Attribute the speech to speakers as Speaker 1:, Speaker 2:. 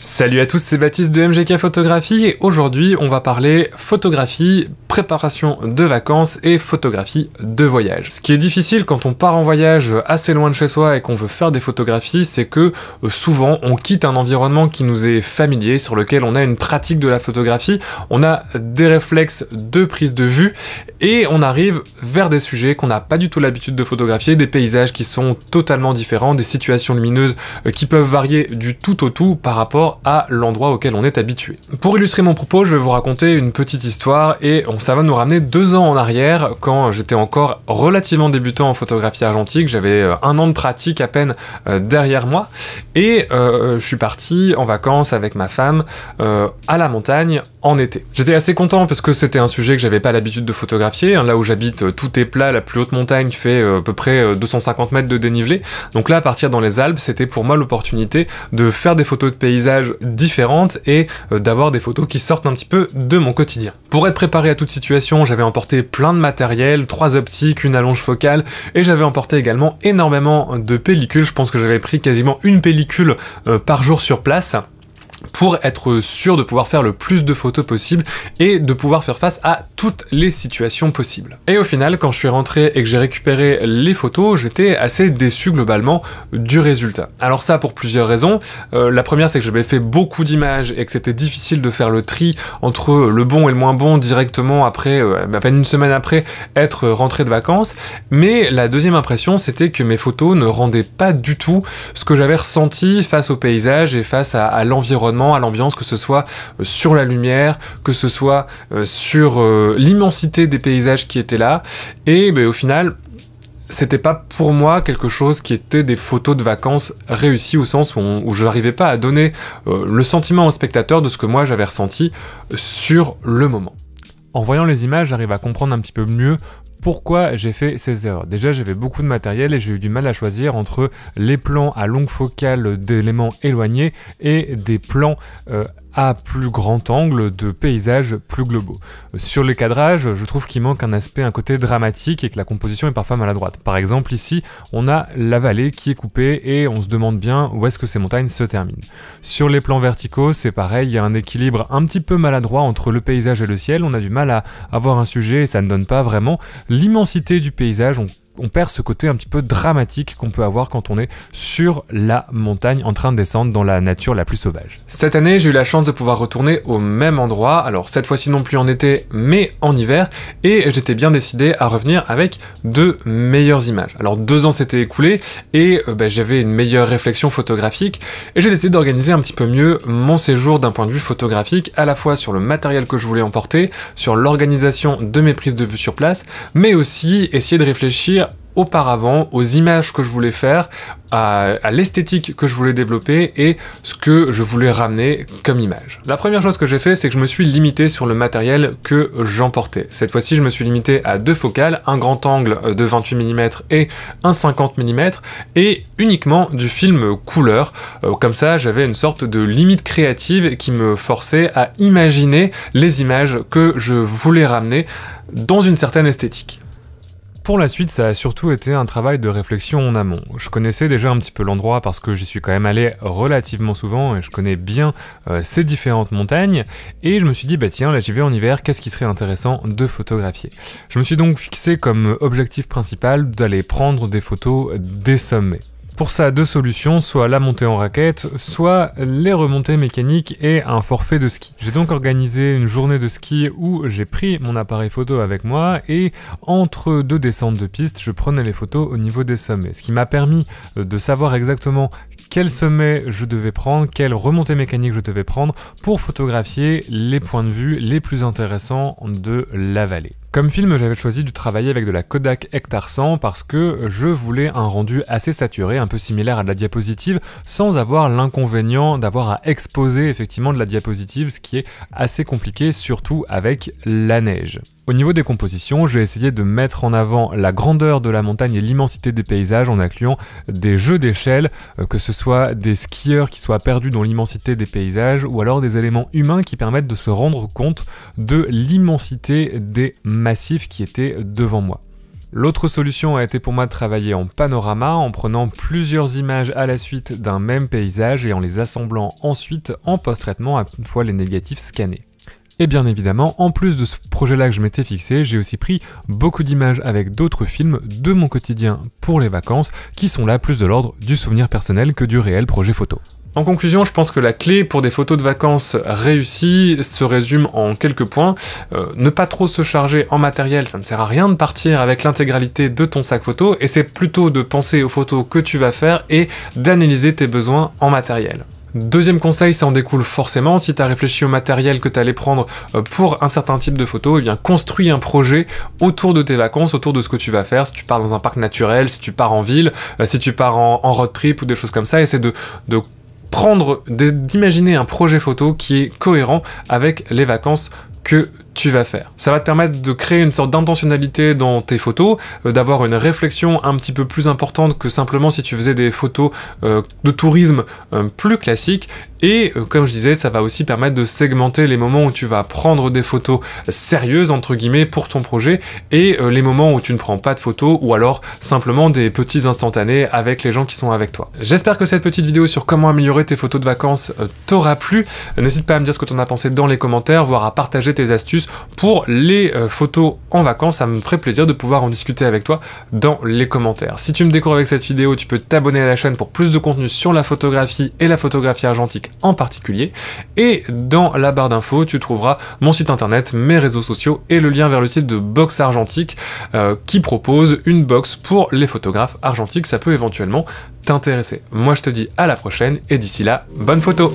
Speaker 1: Salut à tous, c'est Baptiste de MGK Photographie et aujourd'hui on va parler photographie, préparation de vacances et photographie de voyage. Ce qui est difficile quand on part en voyage assez loin de chez soi et qu'on veut faire des photographies, c'est que euh, souvent on quitte un environnement qui nous est familier, sur lequel on a une pratique de la photographie, on a des réflexes de prise de vue et on arrive vers des sujets qu'on n'a pas du tout l'habitude de photographier, des paysages qui sont totalement différents, des situations lumineuses euh, qui peuvent varier du tout au tout par rapport à l'endroit auquel on est habitué. Pour illustrer mon propos, je vais vous raconter une petite histoire et ça va nous ramener deux ans en arrière quand j'étais encore relativement débutant en photographie argentique, j'avais euh, un an de pratique à peine euh, derrière moi et euh, je suis parti en vacances avec ma femme à la montagne été. J'étais assez content parce que c'était un sujet que j'avais pas l'habitude de photographier. Hein. Là où j'habite, euh, tout est plat, la plus haute montagne fait euh, à peu près 250 euh, mètres de dénivelé. Donc là, à partir dans les Alpes, c'était pour moi l'opportunité de faire des photos de paysages différentes et d'avoir des photos qui sortent un petit peu de mon quotidien. Pour être préparé à toute situation, j'avais emporté plein de matériel, trois optiques, une allonge focale et j'avais emporté également énormément de pellicules. Je pense que j'avais pris quasiment une pellicule par jour sur place pour être sûr de pouvoir faire le plus de photos possible et de pouvoir faire face à toutes les situations possibles. Et au final, quand je suis rentré et que j'ai récupéré les photos, j'étais assez déçu globalement du résultat. Alors ça pour plusieurs raisons. Euh, la première c'est que j'avais fait beaucoup d'images et que c'était difficile de faire le tri entre le bon et le moins bon directement après, euh, à peine une semaine après être rentré de vacances. Mais la deuxième impression c'était que mes photos ne rendaient pas du tout ce que j'avais ressenti face au paysage et face à l'environnement à l'ambiance, que ce soit euh, sur la lumière, que ce soit euh, sur euh, l'immensité des paysages qui étaient là. Et ben, au final, c'était pas pour moi quelque chose qui était des photos de vacances réussies au sens où, je n'arrivais pas à donner le sentiment au spectateur de ce que moi j'avais ressenti sur le moment. En voyant les images, j'arrive à comprendre un petit peu mieux pourquoi j'ai fait ces erreurs. Déjà, j'avais beaucoup de matériel et j'ai eu du mal à choisir entre les plans à longue focale d'éléments éloignés et des plans euh, à plus grand angle de paysages plus globaux. Sur les cadrages, je trouve qu'il manque un aspect, un côté dramatique et que la composition est parfois maladroite. Par exemple, ici, on a la vallée qui est coupée et on se demande bien où est-ce que ces montagnes se terminent. Sur les plans verticaux, c'est pareil, il y a un équilibre un petit peu maladroit entre le paysage et le ciel, on a du mal à avoir un sujet et ça ne donne pas vraiment l'immensité du paysage, on perd ce côté un petit peu dramatique qu'on peut avoir quand on est sur la montagne en train de descendre dans la nature la plus sauvage. Cette année, j'ai eu la chance de pouvoir retourner au même endroit, alors cette fois-ci non plus en été, mais en hiver, et j'étais bien décidé à revenir avec de meilleures images. Alors deux ans s'étaient écoulés, et euh, bah, j'avais une meilleure réflexion photographique, et j'ai décidé d'organiser un petit peu mieux mon séjour d'un point de vue photographique, à la fois sur le matériel que je voulais emporter, sur l'organisation de mes prises de vue sur place, mais aussi essayer de réfléchir auparavant, aux images que je voulais faire, à, l'esthétique que je voulais développer et ce que je voulais ramener comme image. La première chose que j'ai fait, c'est que je me suis limité sur le matériel que j'emportais. Cette fois-ci, je me suis limité à deux focales, un grand angle de 28 mm et un 50 mm, et uniquement du film couleur. Euh, comme ça, j'avais une sorte de limite créative qui me forçait à imaginer les images que je voulais ramener dans une certaine esthétique. Pour la suite, ça a surtout été un travail de réflexion en amont. Je connaissais déjà un petit peu l'endroit parce que j'y suis quand même allé relativement souvent et je connais bien euh, ces différentes montagnes et je me suis dit bah tiens là j'y vais en hiver, qu'est-ce qui serait intéressant de photographier Je me suis donc fixé comme objectif principal d'aller prendre des photos des sommets. Pour ça, deux solutions, soit la montée en raquette, soit les remontées mécaniques et un forfait de ski. J'ai donc organisé une journée de ski où j'ai pris mon appareil photo avec moi et entre deux descentes de piste, je prenais les photos au niveau des sommets, ce qui m'a permis euh, de savoir exactement quel sommet je devais prendre, quelle remontée mécanique je devais prendre pour photographier les points de vue les plus intéressants de la vallée. Comme film, j'avais choisi de travailler avec de la Kodak Hectar 100 parce que je voulais un rendu assez saturé, un peu similaire à de la diapositive, sans avoir l'inconvénient d'avoir à exposer effectivement de la diapositive, ce qui est assez compliqué, surtout avec la neige. Au niveau des compositions, j'ai essayé de mettre en avant la grandeur de la montagne et l'immensité des paysages en incluant des jeux d'échelle, euh, que ce soit des skieurs qui soient perdus dans l'immensité des paysages ou alors des éléments humains qui permettent de se rendre compte de l'immensité des mers qui était devant moi. L'autre solution a été pour moi de travailler en panorama en prenant plusieurs images à la suite d'un même paysage et en les assemblant ensuite en post-traitement une fois les négatifs scannés. Et bien évidemment, en plus de ce projet-là que je m'étais fixé, j'ai aussi pris beaucoup d'images avec d'autres films de mon quotidien pour les vacances, qui sont là plus de l'ordre du souvenir personnel que du réel projet photo. En conclusion, je pense que la clé pour des photos de vacances réussies se résume en quelques points. Euh, ne pas trop se charger en matériel, ça ne sert à rien de partir avec l'intégralité de ton sac photo, et c'est plutôt de penser aux photos que tu vas faire et d'analyser tes besoins en matériel. Deuxième conseil, ça en découle forcément, si tu as réfléchi au matériel que tu allais prendre euh, pour un certain type de photo, eh bien construis un projet autour de tes vacances, autour de ce que tu vas faire, si tu pars dans un parc naturel, si tu pars en ville, euh, si tu pars en, road trip ou des choses comme ça, essaie de, de prendre, d'imaginer un projet photo qui est cohérent avec les vacances que tu vas faire. Ça va te permettre de créer une sorte d'intentionnalité dans tes photos, euh, d'avoir une réflexion un petit peu plus importante que simplement si tu faisais des photos euh, de tourisme euh, plus classiques. Et comme je disais, ça va aussi permettre de segmenter les moments où tu vas prendre des photos sérieuses, entre guillemets, pour ton projet, et les moments où tu ne prends pas de photos, ou alors simplement des petits instantanés avec les gens qui sont avec toi. J'espère que cette petite vidéo sur comment améliorer tes photos de vacances t'aura plu. N'hésite pas à me dire ce que tu en as pensé dans les commentaires, voire à partager tes astuces pour les euh, photos en vacances. Ça me ferait plaisir de pouvoir en discuter avec toi dans les commentaires. Si tu me découvres avec cette vidéo, tu peux t'abonner à la chaîne pour plus de contenu sur la photographie et la photographie argentique en particulier. Et dans la barre d'infos, tu trouveras mon site internet, mes réseaux sociaux et le lien vers le site de Box Argentique euh, qui propose une box pour les photographes argentiques. Ça peut éventuellement t'intéresser. Moi, je te dis à la prochaine et d'ici là, bonne photo